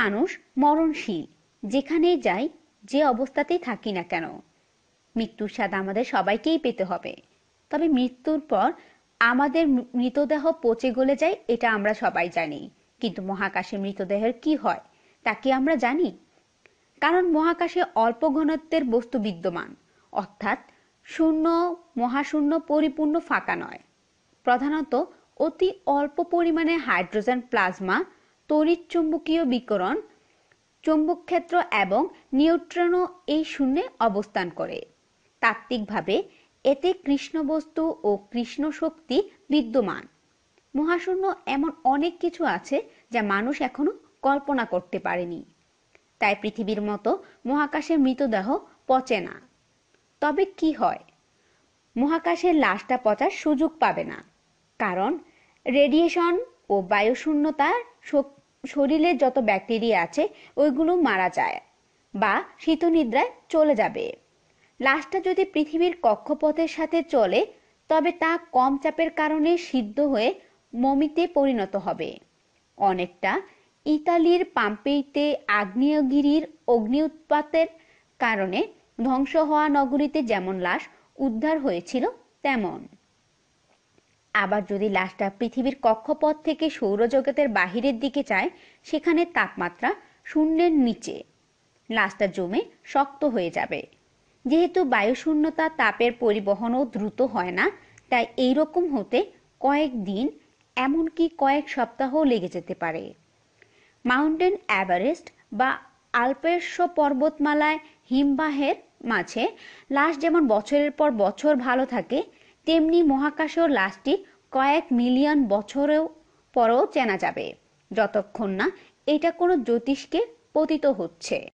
মানুষ মরণশীল যেখানে যাই যে অবস্থাতেই থাকি না কেন মৃত্যুর স্বাদ আমাদের সবাইকেই পেতে হবে তবে মৃত্যুর পর আমাদের মৃতদেহ পচে গলে যায় এটা আমরা সবাই জানি কিন্তু মহাকাশে মৃতদেহের কি হয় তা কি আমরা জানি কারণ মহাকাশে অল্প ঘনত্বের বস্তু বিদ্যমান অর্থাৎ শূন্য মহাশূন্য পরিপূর্ণ ফাঁকা নয় প্রধানত অতি অল্প পরিমাণে হাইড্রোজেন প্লাজমা তড়িৎচুম্বকীয় বিকরণ চৌম্বক ক্ষেত্র এবং নিউট্রনও এই শূন্যে অবস্থান করে তাত্ত্বিকভাবে এতে কৃষ্ণ বস্তু ও কৃষ্ণ শক্তি বিদ্যমান মহাশূন্য এমন অনেক কিছু আছে যা মানুষ এখনো কল্পনা করতে পারেনি তাই পৃথিবীর মতো মহাকাশের মৃতদেহ পচে না তবে কি হয় মহাকাশের লাশটা পচার সুযোগ পাবে না কারণ রেডিয়েশন ও বায়ুশূন্যতার শক্তি শরীরের যত ব্যাকটেরিয়া আছে ওইগুলো মারা যায় বা শীতনিদ্রায় চলে যাবে লাশটা যদি পৃথিবীর কক্ষপথের সাথে চলে তবে তা কম চাপের কারণে সিদ্ধ হয়ে মমিতে পরিণত হবে অনেকটা ইতালির পাম্পেইতে আগ্নেয়গিরির অগ্নি উৎপাতের কারণে ধ্বংস হওয়া নগরীতে যেমন লাশ উদ্ধার হয়েছিল তেমন আবার যদি লাশটা পৃথিবীর কক্ষপথ থেকে সৌরজগতের বাহিরের দিকে যায় সেখানে তাপমাত্রা শূন্যের নিচে লাশটা জমে শক্ত হয়ে যাবে যেহেতু বায়ুশূন্যতা তাপের পরিবহনও দ্রুত হয় না তাই এই রকম হতে কয়েক দিন এমনকি কয়েক সপ্তাহ লেগে যেতে পারে মাউন্টেন এভারেস্ট বা আলপেশ পর্বতমালায় হিমবাহের মাঝে লাশ যেমন বছরের পর বছর ভালো থাকে তেমনি মহাকাশেও লাশটি কয়েক মিলিয়ন বছরেও পরেও চেনা যাবে যতক্ষণ না এটা কোনো জ্যোতিষকে পতিত হচ্ছে